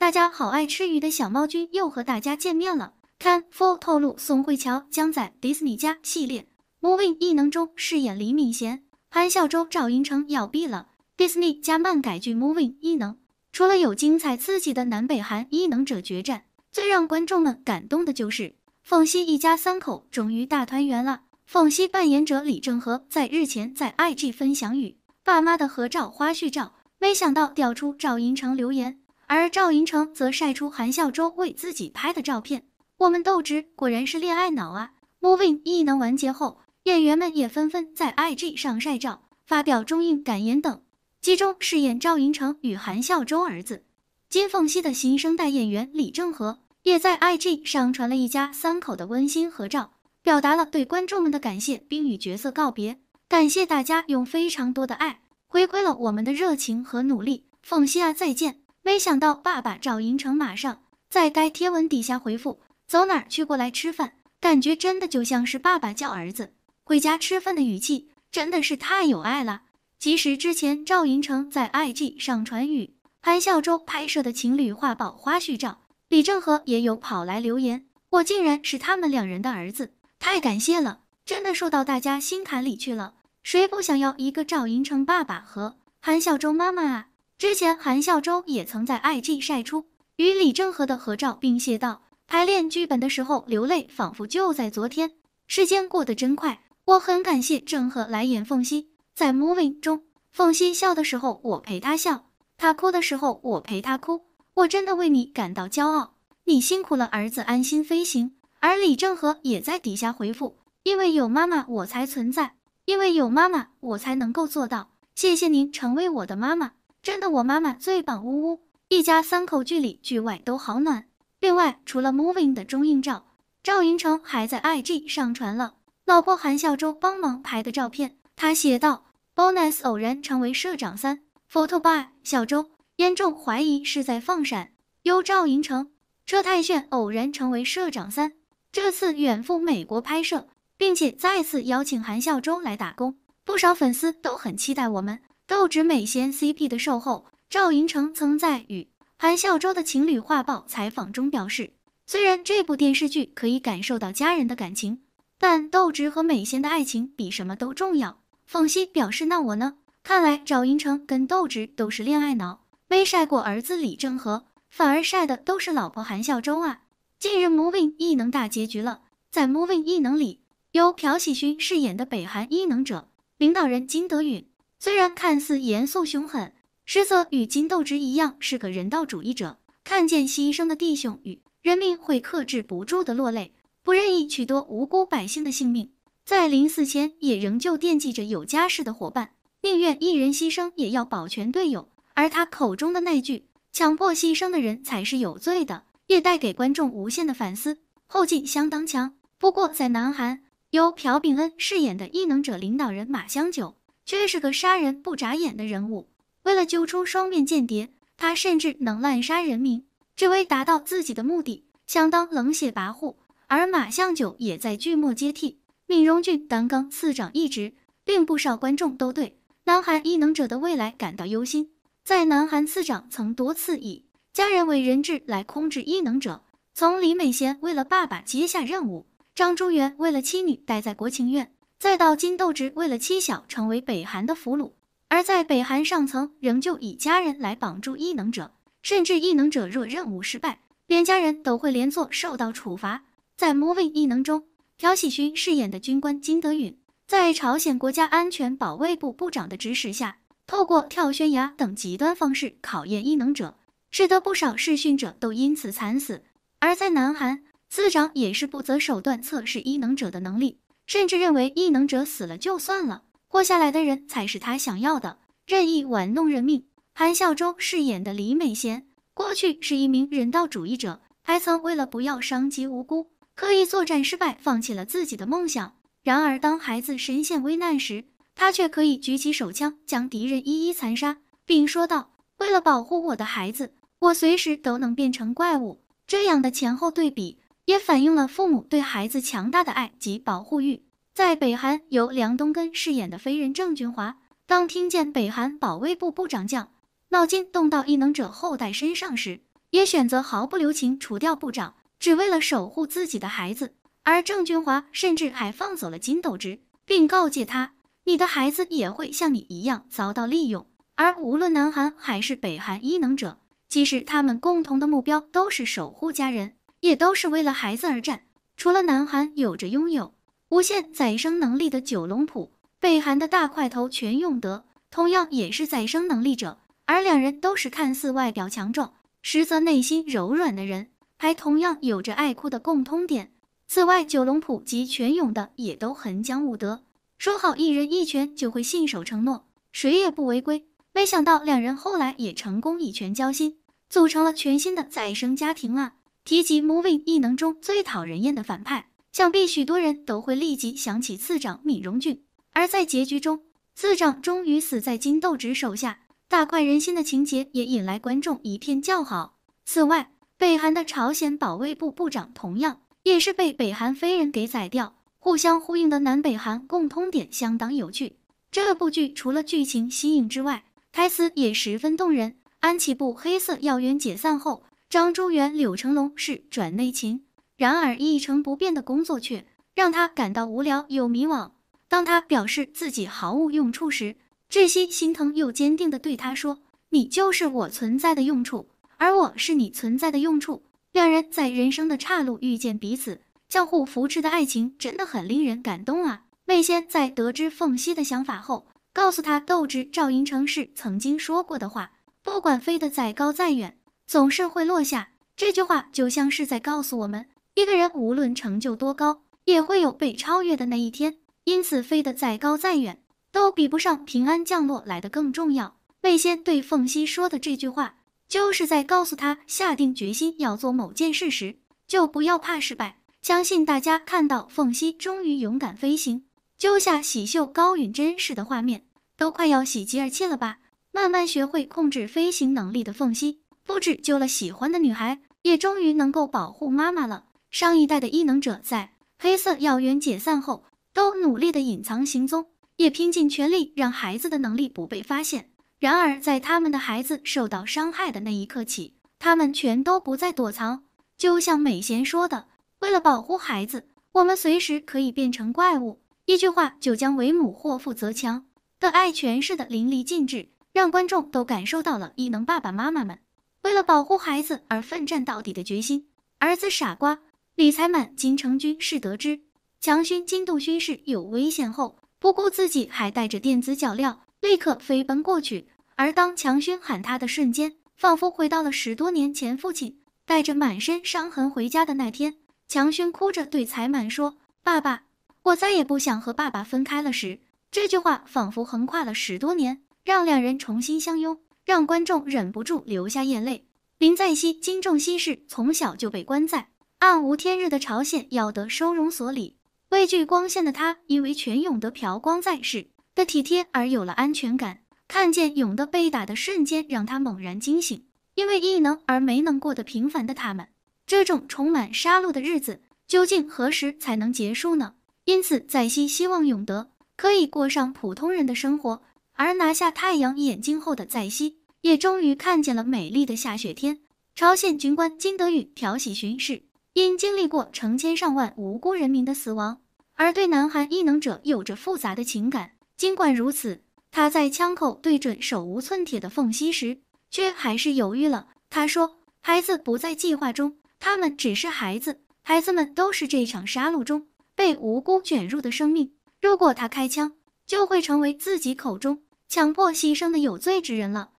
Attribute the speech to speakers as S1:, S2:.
S1: 大家好，爱吃鱼的小猫君又和大家见面了。看 f u f o r 透露，宋慧乔将在《迪士尼家系列》《Moving 异能》中饰演李敏贤。潘孝周、赵寅成要毕了《迪士尼加漫改剧》《Moving 异能》。除了有精彩刺激的南北韩异能者决战，最让观众们感动的就是凤熙一家三口终于大团圆了。凤熙扮演者李正和在日前在 IG 分享与爸妈的合照花絮照，没想到调出赵寅成留言。而赵寅成则晒出韩孝周为自己拍的照片，我们斗之果然是恋爱脑啊！Moving 异能完结后，演员们也纷纷在 IG 上晒照，发表中映感言等。其中饰演赵寅成与韩孝周儿子金凤熙的新生代演员李正和，也在 IG 上传了一家三口的温馨合照，表达了对观众们的感谢，并与角色告别，感谢大家用非常多的爱回馈了我们的热情和努力，凤熙啊，再见。没想到爸爸赵寅成马上在该贴文底下回复：“走哪去过来吃饭？”感觉真的就像是爸爸叫儿子回家吃饭的语气，真的是太有爱了。即使之前赵寅成在 IG 上传与潘孝周拍摄的情侣画报花絮照，李正和也有跑来留言：“我竟然是他们两人的儿子，太感谢了，真的说到大家心坎里去了。谁不想要一个赵寅成爸爸和潘孝周妈妈啊？”之前，韩孝周也曾在 IG 晒出与李政和的合照，并写道：“排练剧本的时候流泪，仿佛就在昨天。时间过得真快，我很感谢郑和来演凤溪。在 Moving 中，凤溪笑的时候，我陪他笑；他哭的时候，我陪他哭。我真的为你感到骄傲，你辛苦了，儿子安心飞行。”而李政和也在底下回复：“因为有妈妈，我才存在；因为有妈妈，我才能够做到。谢谢您，成为我的妈妈。”真的，我妈妈最棒！呜呜，一家三口剧里剧外都好暖。另外，除了 Moving 的中映照，赵寅成还在 IG 上传了老婆韩孝周帮忙拍的照片。他写道：Bonus 偶然成为社长三。Photo by 小周，严重怀疑是在放闪。由赵寅成、车太炫偶然成为社长三。这次远赴美国拍摄，并且再次邀请韩孝周来打工，不少粉丝都很期待我们。斗智美仙 CP 的售后，赵寅成曾在与韩孝周的情侣画报采访中表示，虽然这部电视剧可以感受到家人的感情，但斗智和美仙的爱情比什么都重要。凤熙表示：“那我呢？”看来赵寅成跟斗智都是恋爱脑，没晒过儿子李正和，反而晒的都是老婆韩孝周啊。近日《Moving 异能》大结局了，在《Moving 异能》里，由朴喜勋饰演的北韩异能者领导人金德允。虽然看似严肃凶狠，实则与金斗植一样是个人道主义者。看见牺牲的弟兄与人民会克制不住的落泪，不任意取多无辜百姓的性命，在临死前也仍旧惦记着有家室的伙伴，宁愿一人牺牲也要保全队友。而他口中的那句“强迫牺牲的人才是有罪的”，也带给观众无限的反思。后劲相当强。不过在南韩由朴炳恩饰演的异能者领导人马香九。却是个杀人不眨眼的人物。为了救出双面间谍，他甚至能滥杀人民，只为达到自己的目的，相当冷血跋扈。而马向九也在剧末接替闵荣俊当纲次长一职，令不少观众都对南韩异能者的未来感到忧心。在南韩次长曾多次以家人为人质来控制异能者，从李美贤为了爸爸接下任务，张忠元为了妻女待在国情院。再到金斗植为了妻小成为北韩的俘虏，而在北韩上层仍旧以家人来绑住异能者，甚至异能者若任务失败，连家人都会连坐受到处罚。在《Moving》异能中，朴喜勋饰演的军官金德允，在朝鲜国家安全保卫部部长的指使下，透过跳悬崖等极端方式考验异能者，使得不少试训者都因此惨死。而在南韩，次长也是不择手段测试异能者的能力。甚至认为异能者死了就算了，活下来的人才是他想要的，任意玩弄人命。韩孝周饰演的李美贤，过去是一名人道主义者，还曾为了不要伤及无辜，刻意作战失败，放弃了自己的梦想。然而，当孩子身陷危难时，他却可以举起手枪将敌人一一残杀，并说道：“为了保护我的孩子，我随时都能变成怪物。”这样的前后对比。也反映了父母对孩子强大的爱及保护欲。在北韩，由梁东根饰演的飞人郑俊华，当听见北韩保卫部部长将脑筋动到异能者后代身上时，也选择毫不留情除掉部长，只为了守护自己的孩子。而郑俊华甚至还放走了金斗植，并告诫他：“你的孩子也会像你一样遭到利用。”而无论南韩还是北韩异能者，其实他们共同的目标都是守护家人。也都是为了孩子而战。除了南韩有着拥有无限再生能力的九龙浦，北韩的大块头全永德同样也是再生能力者。而两人都是看似外表强壮，实则内心柔软的人，还同样有着爱哭的共通点。此外，九龙浦及全永的也都很讲武德，说好一人一拳就会信守承诺，谁也不违规。没想到两人后来也成功以拳交心，组成了全新的再生家庭啊！提及 Moving 异能中最讨人厌的反派，想必许多人都会立即想起次长闵容俊。而在结局中，次长终于死在金斗植手下，大快人心的情节也引来观众一片叫好。此外，北韩的朝鲜保卫部部长同样也是被北韩飞人给宰掉。互相呼应的南北韩共通点相当有趣。这部剧除了剧情新颖之外，台词也十分动人。安琪部黑色要员解散后。张忠元、柳成龙是转内勤，然而一成不变的工作却让他感到无聊又迷惘。当他表示自己毫无用处时，智熙心疼又坚定地对他说：“你就是我存在的用处，而我是你存在的用处。”两人在人生的岔路遇见彼此，相互扶持的爱情真的很令人感动啊！魏仙在得知凤熙的想法后，告诉他：“斗志赵寅成是曾经说过的话，不管飞得再高再远。”总是会落下这句话，就像是在告诉我们，一个人无论成就多高，也会有被超越的那一天。因此，飞得再高再远，都比不上平安降落来的更重要。魏仙对凤溪说的这句话，就是在告诉他，下定决心要做某件事时，就不要怕失败。相信大家看到凤溪终于勇敢飞行，揪下喜秀高允真实的画面，都快要喜极而泣了吧？慢慢学会控制飞行能力的凤溪。不止救了喜欢的女孩，也终于能够保护妈妈了。上一代的异能者在黑色药园解散后，都努力的隐藏行踪，也拼尽全力让孩子的能力不被发现。然而，在他们的孩子受到伤害的那一刻起，他们全都不再躲藏。就像美贤说的：“为了保护孩子，我们随时可以变成怪物。”一句话就将为母或父则强的爱诠释的淋漓尽致，让观众都感受到了异能爸爸妈妈们。为了保护孩子而奋战到底的决心，儿子傻瓜李才满金成军事得知强勋惊动军士有危险后，不顾自己还带着电子脚镣，立刻飞奔过去。而当强勋喊他的瞬间，仿佛回到了十多年前父亲带着满身伤痕回家的那天。强勋哭着对才满说：“爸爸，我再也不想和爸爸分开了。”时，这句话仿佛横跨了十多年，让两人重新相拥。让观众忍不住流下眼泪。林在熙金仲熙是从小就被关在暗无天日的朝鲜要德收容所里，畏惧光线的他，因为全勇德朴光在世的体贴而有了安全感。看见勇德被打的瞬间，让他猛然惊醒。因为异能而没能过得平凡的他们，这种充满杀戮的日子究竟何时才能结束呢？因此，在熙希望勇德可以过上普通人的生活。而拿下太阳眼镜后的在熙。也终于看见了美丽的下雪天。朝鲜军官金德宇调遣巡视，因经历过成千上万无辜人民的死亡，而对南韩异能者有着复杂的情感。尽管如此，他在枪口对准手无寸铁的缝隙时，却还是犹豫了。他说：“孩子不在计划中，他们只是孩子，孩子们都是这场杀戮中被无辜卷入的生命。如果他开枪，就会成为自己口中强迫牺牲的有罪之人了。”